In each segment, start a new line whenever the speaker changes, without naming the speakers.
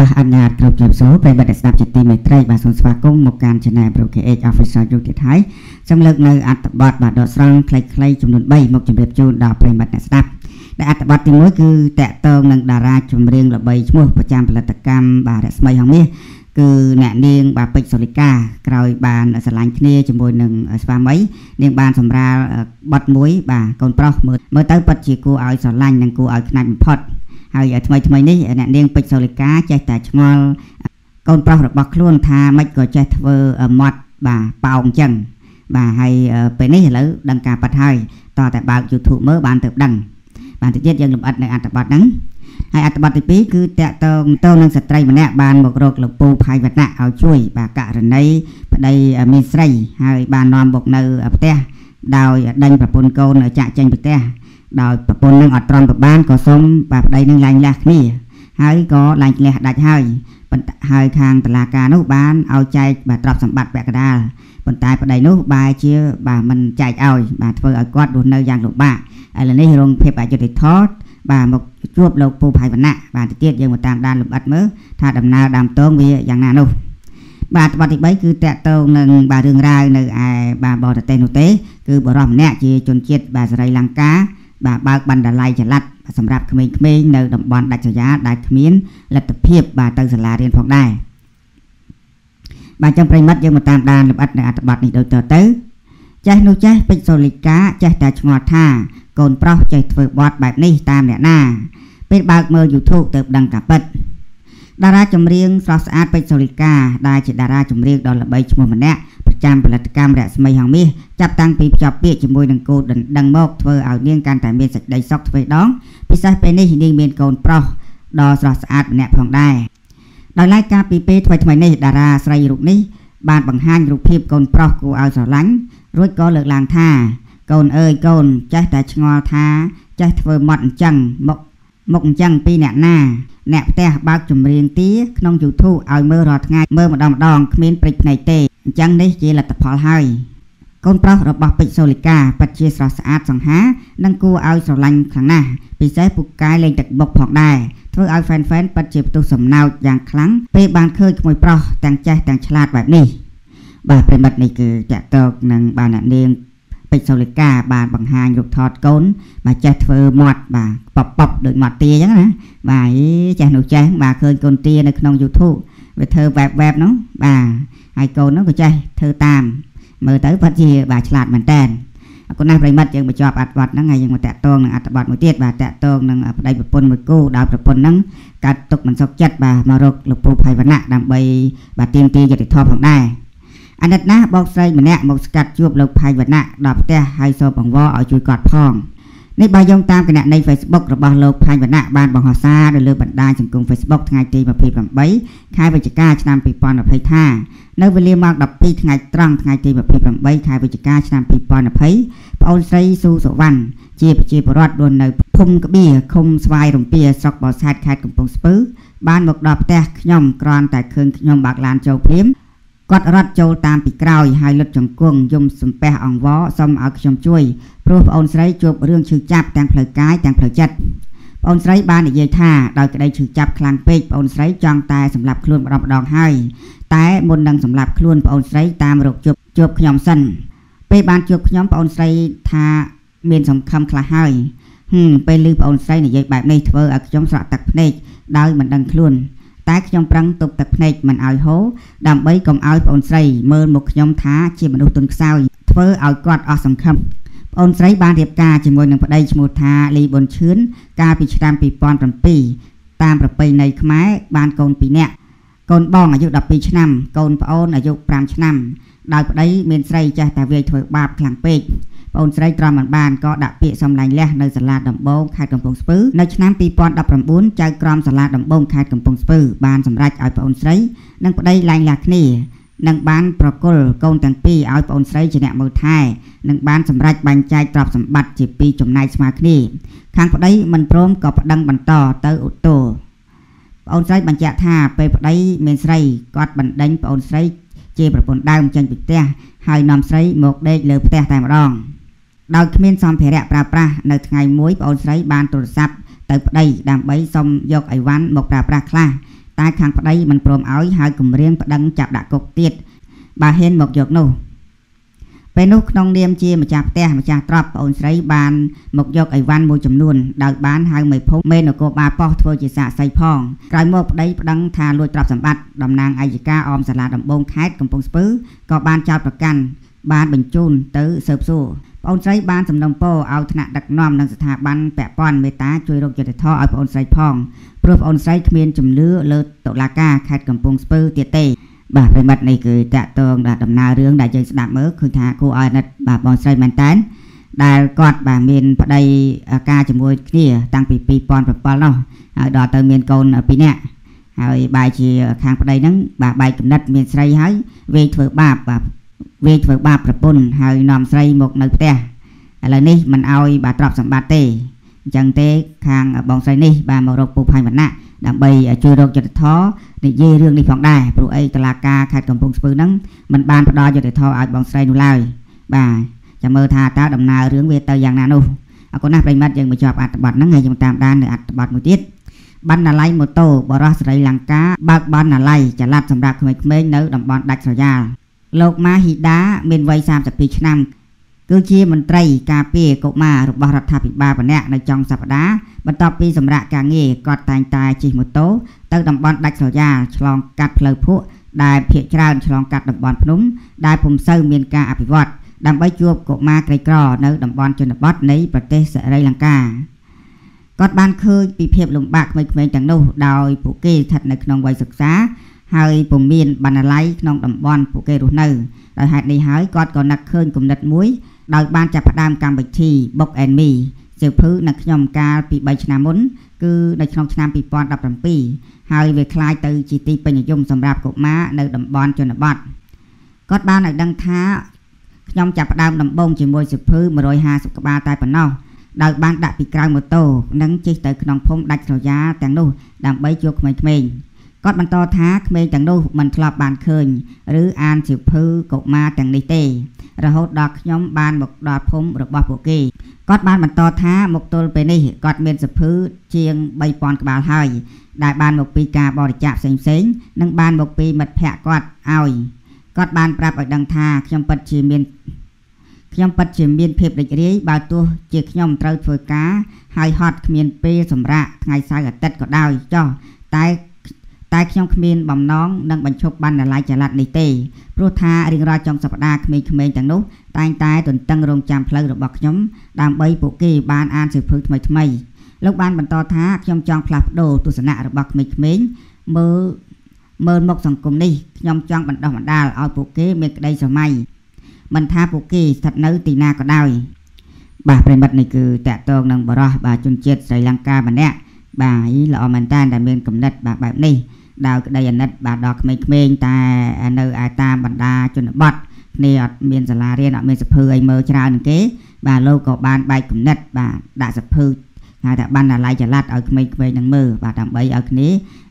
បាទអនុញ្ញាតគ្រប់ជាសួរប្រិបត្តិស្ដាប់ជាទីមេត្រីបាទសូមស្វាគមន៍មកកាន់ Channel Pro KH Official យុតិថៃសំលើកនៅអត្ថបទបាទដកស្រង់ខ្លីៗចំនួន3មកជម្រាបជូនដល់ប្រិបត្តិអ្នកស្ដាប់ដែលអត្ថបទទី1គឺតកតងនឹងតារាចម្រៀងល្បីឈ្មោះប្រចាំផលិតកម្មបាទរស្មីហងមាសគឺអ្នកនាងបាទពេជ្រសូលីកាក្រោយបានស្រឡាញ់គ្នាជាមួយនឹងស្វាមី នាង បានសម្រាលបတ်មួយ បាទកូនប្រុសមើលមើលទៅពិតជាគួរឲ្យស្រឡាញ់និងគួរឲ្យខ្នាច់បំផុតហើយថ្មីថ្មីនេះអ្នកនាងពេជ្រសូលីកាចេះតែឆ្ងល់កូនប្រុសរបស់ខ្លួនថាមិនក៏ចេះធ្វើមាត់បាទប៉ោងអញ្ចឹងបាទហើយពេលនេះឥឡូវដឹងការបាត់ហើយតតែបើក YouTube មើលបានទៅដឹង បានទៅទៀតយើងលំអិតនៅអត្ថបទហ្នឹងហើយអត្ថបទទី2គឺតកតងទៅនឹងស្ត្រីម្នាក់បានមករកលោកពូផៃវណ្ណៈឲ្យជួយ បាទករណីប្តីមានស្រីហើយបាននាំមកនៅផ្ទះដោយដេញប្រពន្ធកូនចាក់ចេញពីផ្ទះដោយប្រពន្ធនឹងអត់ត្រង់ប្របានក៏សូមបាទប្តីនឹងឡើងលះគ្នាហើយក៏ឡើងលះដាច់ហើយប៉ុន្តែហើយខាងតឡាការនោះបានឲ្យចែកបាទទ្រព្យសម្បត្តិពាក់កណ្ដាលប៉ុន្តែប្តីនោះបែរជា បាទមិនចែកឲ្យបាទធ្វើឲ្យគាត់រស់នៅយ៉ាងលំបាកឥឡូវនេះរងភាពអយុត្តិធម៌បាទមកជួបលោកពូផៃវណ្ណៈបាទទៅទៀតយើងមកតាមដានលម្អិតមើលថាដំណើរដើមតងវាយ៉ាងណានោះបាទត្បတ်ទី3គឺតកតងនឹងបាទរឿងរ៉ាវនៅឯបាទបរទេសនោះទេ គឺបរិសម្នាក់ជាជនជាតិបាទសេរីលង្កាបាទបើកបណ្ដាល័យចល័តសម្រាប់ក្មេងៗនៅតំបន់ដាច់ស្រយាលដែលគ្មានលទ្ធភាពបាទទៅសាលារៀនផងដែរបាទចឹងប្រិមិត្តយើងមកតាមដានលម្អិតនៅអត្ថបទនេះដូចតទៅចេះនោះចេះពេជ្រសូលីកាចេះតែឆ្ងល់ថា កូនប្រុសចេះធ្វើបទបែបនេះតាមអ្នកណា ពេលបើកមើល YouTube ទៅដឹងកាពិតតារាចម្រៀងស្រស់ស្អាតពេជ្រសូលីកា ដែលជាតារាចម្រៀងដ៏ល្បីឈ្មោះម្នាក់ចាំផលិតកម្មរស្មីហងមាសចាប់តាំងពីភ្ជាប់ពាក្យជាមួយនឹងកូនដណ្ដឹងមកធ្វើឲ្យនាងកាន់តែ មានសេចក្តីសុខទ្វេដងពិសេសពេលនេះនាងមានកូនប្រុសដ៏ស្រស់ស្អាតម្នាក់ផងដែរដោយឡែកការពីពេលថ្មីថ្មីនេះតារាស្រីរូបនេះបានបង្ហាញរូបភាពកូនប្រុសគួរឲ្យស្រឡាញ់រួចក៏លើកឡើងថា កូនអើយកូនចេះតែឆ្ងល់ថា ចេះធ្វើម៉ត់អញ្ចឹងមកមកអញ្ចឹងពីអ្នកណាអ្នកផ្ទះបើកចម្រៀងទាក្នុង YouTube ឲ្យមើលរាល់ថ្ងៃមើលម្ដងម្ដងគ្មានព្រិចភ្នែកទេអញ្ចឹងនេះជាលទ្ធផលហើយកូនប្រុសរបស់ពេជ្រសូលីកាពិតជាស្រស់ស្អាត សង្ហានិងគួរឲ្យស្រឡាញ់ខ្លាំងណាស់ពិសេសពូកែលេងទឹកបុកផងដែរធ្វើឲ្យហ្វេនហ្វេនពិតជាផ្ទុះសំណោចយ៉ាងខ្លាំងពេលបានឃើញក្មួយប្រុសទាំងចេះទាំងឆ្លាតបែបនេះបាទប្រិមិត្តនេះគឺតាក់ទងនឹងបានអ្នកនាងពេជ្រសូលីកាបានបង្ហាញរូបថតកូនបាទចេះធ្វើមាត់បាទប៉បៗដូចមាត់ទាអញ្ចឹងណាបាទចេះនោះចេះបាទឃើញកូនទានៅក្នុង YouTube វាធ្វើ web web ហ្នឹងបាទហើយកូនហ្នឹងក៏ចេះធ្វើតាមមើលទៅពិតជាបាទឆ្លាតមែនតើអគុណណាស់ប្រិមិត្តយើងបញ្ចប់អត្ថបទហ្នឹងហើយយើងមកតាក់ទងនឹងអត្ថបទមួយទៀតបាទតាក់ទងនឹងប្តីប្រពន្ធមួយគូដោយប្រពន្ធហ្នឹងកាត់ទុកមិនសុខចិត្តបាទមករកលោកពូផៃវណ្ណៈដើម្បីបាទទាមទារយុត្តិធម៌ផងដែរអណិតណាស់បងស្រីម្នាក់មកស្កាត់ជួបលោកផៃវណ្ណៈដល់ផ្ទះហើយសូមបង្វរឲ្យជួយគាត់ផងនេះបើយោងតាមគណនី Facebook របស់លោកផៃវណ្ណៈបានបង្ហោះសារនៅលើបណ្ដាញសង្គម Facebook ថ្ងៃទី28ខែវិច្ឆិកាឆ្នាំ2020ថានៅវេលាម៉ោង12ថ្ងៃត្រង់ថ្ងៃទី28ខែវិច្ឆិកាឆ្នាំ2020ប្អូនស្រីស៊ូសុវណ្ណជាប្រជាពលរដ្ឋរស់នៅភូមិក្បៀឃុំស្វាយរំពាស្រុកបោសែតខេត្តកំពង់ស្ពឺបានមកដល់ផ្ទះខ្ញុំក្រាន់តែឃើញខ្ញុំបាក់ឡានចូលព្រាមគាត់រត់ចូលតាមពីក្រោយហើយលុតជង្គង់យំសំពះអង្វរសុំឲ្យខ្ញុំជួយព្រោះប្អូនស្រីជួបរឿងឈឺចាប់ទាំងផ្លូវកាយទាំងផ្លូវចិត្តប្អូនស្រី បាននិយាយថាដោយក្តីឈឺចាប់ខ្លាំងពេកប្អូនស្រីចង់តែសម្លាប់ខ្លួនម្ដងម្ដងហើយតែមុននឹងសម្លាប់ខ្លួនប្អូនស្រីតាមរកជួបជួបខ្ញុំសិន ពេលបានជួបខ្ញុំប្អូនស្រីថាមានសង្ឃឹមខ្លះហើយហឹមពេលឮប្អូនស្រីនិយាយបែបនេះធ្វើឲ្យខ្ញុំស្រក់ទឹកភ្នែកដោយមិនដឹងខ្លួនតែខ្ញុំប្រឹងទប់ទឹកភ្នែកមិនឲ្យហូរដើម្បីកុំឲ្យប្អូនស្រីមើលមកខ្ញុំថាជាមនុស្សទុនខ្សោយធ្វើឲ្យគាត់អស់សង្ឃឹមប្អូនស្រីបានរៀបការជាមួយនឹងប្តីឈ្មោះថាលីប៊ុនឈឿនកាលពីឆ្នាំ2007តាមប្រពៃណីខ្មែរបានកូន2នាក់កូនបងអាយុ12ឆ្នាំ កូនប្អូនអាយុ5ឆ្នាំដោយប្តីមានស្រីចេះតែវាយធ្វើបាបខ្លាំងពេកប្អូនស្រីត្រាំមិនបានក៏ដាក់ពាក្យសំឡាញ់លះនៅសាលាដំបងខេត្តកំពង់ស្ពឺនៅឆ្នាំ2019ចៅក្រមសាលាដំបងខេត្តកំពង់ស្ពឺបានសម្រេចឲ្យប្អូនស្រីនិងប្តីលែងលះគ្នានឹងបានប្រគល់កូនទាំងពីរឲ្យប្អូនស្រីជាអ្នកមើលថែនិងបានសម្រេចបែងចែកទ្រព្យសម្បត្តិជាពីរចំណែកស្មើគ្នាខាងប្តីមិនព្រមក៏ប្តឹងបន្តទៅឧទ្ធរប្អូនស្រីបញ្ជាក់ថាពេលប្តីមានស្រីគាត់បណ្ដេញប្អូនស្រីជាប្រពន្ធដើមចេញពីផ្ទះហើយនាំស្រីមកដេកលើផ្ទះតែម្ដង។ដោយគ្មានសម្ភារៈប្រើប្រាស់នៅថ្ងៃមួយប្អូនស្រីបានទូរស័ព្ទទៅប្តីដើម្បីសុំយកអីវ៉ាន់មកប្រើប្រាស់ខ្លះតែខាងប្តីមិនព្រមឲ្យហើយគម្រាមប្តឹងចាប់ដាក់គុកទៀតបើហ៊ានមកយកនោះពេលនោះក្នុងនាមជា ម្ចាស់ផ្ទះម្ចាស់ទ្រព្យប្អូនស្រីបានមកយកអីវ៉ាន់មួយចំនួនដោយបានហៅមេភូមិមេនគរបាលប៉ោះធ្វើជាសាកសីផងក្រោយមកប្តីប្តឹងថាលួចទ្រព្យសម្បត្តិតំណាងអัยការអមសាលាដំបងខេត្តកំពង់ស្ពឺក៏បានចោទប្រកាន់បានបញ្ជូនទៅស៊ើបសួរប្អូនស្រីបានសំណូមពរឲ្យថ្នាក់ដឹកនាំនិងស្ថាប័នពាក់ព័ន្ធមេត្តាជួយរកយុត្តិធម៌ឲ្យប្អូនស្រីផងព្រោះប្អូនស្រីគ្មានជំនឿលើតុលាការខេត្តកំពង់ស្ពឺទៀតទេបាទប្រិមិត្តនេះគឺតាក់ទងដល់ដំណើររឿងដែលយើងស្ដាប់មើលឃើញថាគួរឲ្យអាណិតបាទបងស្រីមែនតែនដែលគាត់បាទមានប្តីការជាមួយគ្នាតាំងពី2007នោះហើយដល់ទៅមានកូន2នាក់ហើយបែរជាខាងប្តីហ្នឹងបាទបែកកំណត់មានស្រីហើយវេធ្វើបាបបាទវាធ្វើបាបប្រពន្ធហើយនាំស្រីមកនៅផ្ទះឥឡូវនេះមិនអោយបាទទ្រព្យសម្បត្តិទេអញ្ចឹងទេខាងបងស្រីនេះបានមករកពុផាញ់វណ្ណៈដើម្បីជួយរកយុត្តិធម៌និយាយរឿងនេះផងដែរព្រោះអីតឡាការខេត្តកំពង់ស្ពឺហ្នឹងមិនបានផ្ដល់យុត្តិធម៌ឲ្យបងស្រីនោះឡើយបាទចាំមើលថាតើដំណើររឿងវាទៅយ៉ាងណានោះអរគុណណាស់ប្រិមត្តយើងមកជាប់អត្ថបទហ្នឹងហើយយើងតាមដាននៅអត្ថបទមួយទៀតបណ្ណាល័យម៉ូតូបរោះសេរីលង្កាបើកបណ្ណាល័យចល័តសម្រាប់ក្មេងៗនៅតំបន់ដាច់ស្រយាលលោកម៉ាហ៊ីដាមានវ័យ32ឆ្នាំគឺជាមន្ត្រី ការពារកុមាររបស់រដ្ឋាភិបាលម្នាក់នៅចុងសប្តាហ៍បន្ទាប់ពីសម្រាប់ការងារគាត់តែងតែជិះម៉ូតូទៅតំបន់ដាច់ស្រយាលឆ្លងកាត់ផ្លូវភក់ដែលភ្នាក់ច្រើនឆ្លងកាត់តំបន់ភ្នំដែលពុំសូវមានការអភិវឌ្ឍដើម្បីជួបកុមារក្រីក្រនៅតំបន់ជនបទនៃប្រទេសសេរីលង្កាគាត់បានឃើញពីភាព លំបាកក្មេងៗទាំងនោះដោយ ពួកគេស្ថិតនៅក្នុងវ័យសិក្សាហើយពុំមានបណ្ណាល័យក្នុងតំបន់ពួកគេរស់នៅដោយហេតុនេះហើយគាត់ក៏នឹកឃើញគំនិតមួយដោយបានចាប់ផ្ដើមកម្មវិធី Book and Me សៀវភៅនៅខ្ញុំកាលពី3ឆ្នាំមុនគឺនៅក្នុងឆ្នាំ2017ហើយវាคล้ายទៅជាទីពេញនិយមសម្រាប់កុមារនៅតំបន់ជនបទគាត់បានឲ្យដឹងថាខ្ញុំចាប់ផ្ដើមដំបូងជាមួយសៀវភៅ150ក្បាលតែប៉ុណ្ណោះដោយបានដាក់ពីក្រៅម៉ូតូនិងជិះទៅក្នុងភូមិដាច់ស្រយាទាំងនោះដើម្បីជួបក្មេងៗគាត់បន្តថាក្មេងទាំងនោះមិនធ្លាប់បានឃើញ ឬអានសៀវភៅកុមារទាំងនេះទេ រហូតដល់ខ្ញុំបានមកដល់ភូមិរបស់ពួកគេគាត់បានបន្តថាមកទល់ពេលនេះគាត់មានសៀវភៅជាង3000ក្បាលហើយ ដែលបានមកពីការបរិច្ចាគផ្សេងផ្សេង និងបានមកពីមិត្តភ័ក្តិគាត់ឲ្យគាត់បានប្រាប់ឲ្យដឹងថាខ្ញុំពិតជាមានខ្ញុំពិតជាមាន ភាពរីករាយបើទោះជាខ្ញុំត្រូវធ្វើការហើយហត់គ្មានពេលសម្រាកថ្ងៃសៅរ៍អាទិត្យក៏ដោយចុះតែតែខ្ញុំគ្មានបំណងនឹងបញ្ឈប់បណ្ណាល័យចល័តនេះទេព្រោះថារៀងរាល់ចុងសប្តាហ៍ក្មេងៗទាំងនោះ តែងតែទន្ទឹង រង់ចាំផ្លូវរបស់ខ្ញុំដើម្បីពួកគេបានអានសៀវភៅថ្មីៗលោក បានបន្តថាខ្ញុំចង់ផ្លាស់ប្ដូរទស្សនៈរបស់ក្មេងៗមើលមើលមុខសង្គមនេះខ្ញុំចង់បណ្ដោះបណ្ដាលឲ្យពួកគេមានក្តីសម័យមិនថាពួកគេស្ថិតនៅទីណាក៏ដោយ បាទប្រិមិត្តនេះគឺតកតងនឹងបរោះបាទជនជាតិស្រីលង្កាម្នាក់បាទល្អមែនតើដែលមានគំនិតបាទបែបនេះដោយក្តីអាណិតបាទដល់ក្មេងៗតែនៅឯតាមបណ្ដា ជនបទគ្នាអត់មានសាលារៀនអត់មានសភើអីមើលច្រើននឹងគេបាទលោកក៏បានបែកគំនិតបាទដាក់សភើហៅថាបណ្ណាល័យចល័តឲ្យក្មេងៗនឹងមើលបាទដើម្បីឲ្យគ្នា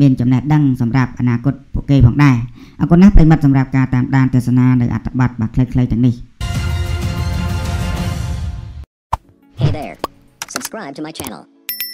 មានចំណេះដឹងសម្រាប់អនាគតពួកគេផងដែរអរគុណណាស់ប្រិមត្តសម្រាប់ការតាមដាន ទស្សនានៅអត្ថបទបាទខ្លីៗទាំងនេះ Hey there subscribe to my channel